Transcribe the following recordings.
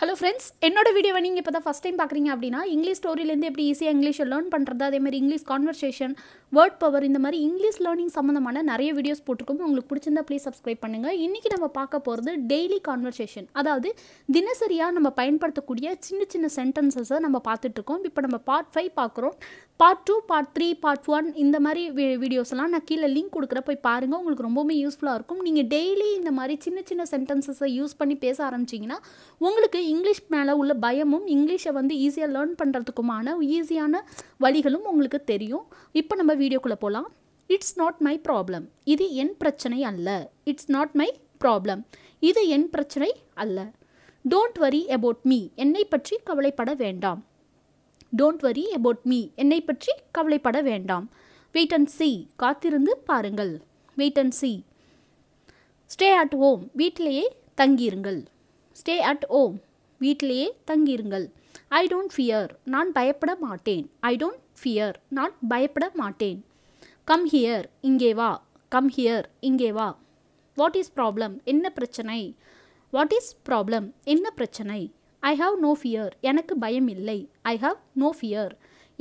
hello friends என்னோட வீடியோவை நீங்கள் இப்போ தான் ஃபஸ்ட் டைம் பார்க்குறீங்க அப்படின்னா இங்கிலீஷ் ஸ்டோரியிலேருந்து எப்படி ஈஸியாக இங்கிலீஷை லேர்ன் பண்ணுறது அதேமாதிரி இங்கிலீஷ் கான்வர்சேஷன் வேர்ட் பவர் இந்த மாதிரி இங்கிலீஷ் லேர்னிங் சம்மந்தமான நிறைய வீடியோஸ் போட்டிருக்கோம் உங்களுக்கு பிடிச்சிருந்தா ப்ளீஸ் சப்ஸ்கிரைப் பண்ணுங்கள் இன்றைக்கி நம்ம பார்க்க போகிறது டெய்லி கான்வர்சேஷன் அதாவது தினசரியாக நம்ம பயன்படுத்தக்கூடிய சின்ன சின்ன சென்டென்சஸை நம்ம பார்த்துட்ருக்கோம் இப்போ நம்ம பார்ட் ஃபைவ் பார்க்குறோம் part two part three part one இந்த மாதிரி வீடியோஸ்லாம் நான் கீழே லிங்க் கொடுக்குற போய் பாருங்கள் உங்களுக்கு ரொம்பவுமே யூஸ்ஃபுல்லாக இருக்கும் நீங்கள் டெய்லி இந்த மாதிரி சின்ன சின்ன சென்டென்சஸை யூஸ் பண்ணி பேச ஆரம்பிச்சிங்கன்னா உங்களுக்கு இங்கிலீஷ் மேலே உள்ள பயமும் இங்கிலீஷை வந்து ஈஸியாக லேர்ன் பண்ணுறதுக்குமான ஈஸியான வழிகளும் உங்களுக்கு தெரியும் இப்போ நம்ம வீடியோக்குள்ளே போகலாம் இட்ஸ் நாட் மை ப்ராப்ளம் இது என் பிரச்சனை அல்ல இட்ஸ் நாட் மை ப்ராப்ளம் இது என் பிரச்சனை அல்ல டோன்ட் வரி அபவுட் மீ என்னை பற்றி கவலைப்பட வேண்டாம் டோன்ட் வரி அபவுட் மீ என்னை பற்றி கவலைப்பட வேண்டாம் வெயிட் அண்ட் சி காத்திருந்து பாருங்கள் wait and see stay at home வீட்டிலேயே தங்கியிருங்கள் ஸ்டே அட் ஹோம் வீட்டிலேயே தங்கியிருங்கள் ஐ டோன்ட் ஃபியர் நான் பயப்பட மாட்டேன் ஐ டோன்ட் ஃபியர் நான் பயப்பட மாட்டேன் கம் ஹியர் இங்கே வா கம் ஹியர் இங்கே வா வாட் இஸ் ப்ராப்ளம் என்ன பிரச்சனை வாட் இஸ் ப்ராப்ளம் என்ன பிரச்சனை ஐ ஹாவ் நோ ஃபியர் எனக்கு பயம் இல்லை ஐ ஹாவ் நோ ஃபியர்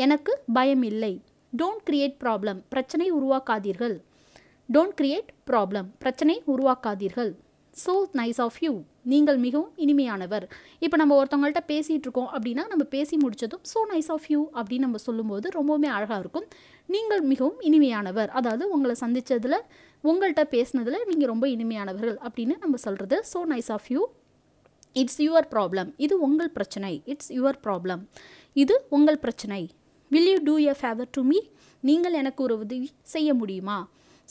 எனக்கு பயம் இல்லை டோன்ட் கிரியேட் ப்ராப்ளம் பிரச்சனை உருவாக்காதீர்கள் டோன்ட் கிரியேட் ப்ராப்ளம் பிரச்சனை உருவாக்காதீர்கள் ஸோ நைஸ் ஆஃப் யூ நீங்கள் மிகவும் இனிமையானவர் இப்போ நம்ம ஒருத்தவங்கள்ட்ட பேசிகிட்டு இருக்கோம் அப்படின்னா நம்ம பேசி முடித்ததும் ஸோ நைஸ் ஆஃப் யூ அப்படின்னு நம்ம சொல்லும்போது ரொம்பவுமே அழகாக இருக்கும் நீங்கள் மிகவும் இனிமையானவர் அதாவது உங்களை சந்தித்ததில் உங்கள்கிட்ட பேசினதில் நீங்கள் ரொம்ப இனிமையானவர்கள் அப்படின்னு நம்ம சொல்கிறது so nice of you it's your problem இது உங்கள் பிரச்சனை இட்ஸ் யுவர் ப்ராப்ளம் இது உங்கள் பிரச்சனை will you do a favour to me நீங்கள் எனக்கு ஒரு உதவி செய்ய முடியுமா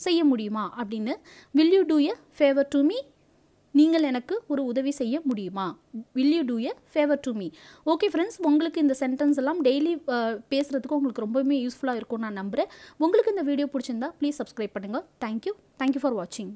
செய்ய முடியுமா அப்படின்னு will you do a favour to me நீங்கள் எனக்கு ஒரு உதவி செய்ய முடியுமா will you do a favour to me okay friends உங்களுக்கு இந்த சென்டென்ஸ் எல்லாம் டெய்லி பேசுகிறதுக்கு உங்களுக்கு ரொம்பவுமே யூஸ்ஃபுல்லாக இருக்கும்னு நான் நம்புகிறேன் உங்களுக்கு இந்த வீடியோ பிடிச்சிருந்தா ப்ளீஸ் சப்ஸ்கிரைப் பண்ணுங்கள் தேங்க்யூ தேங்க்யூ ஃபார் வாட்சிங்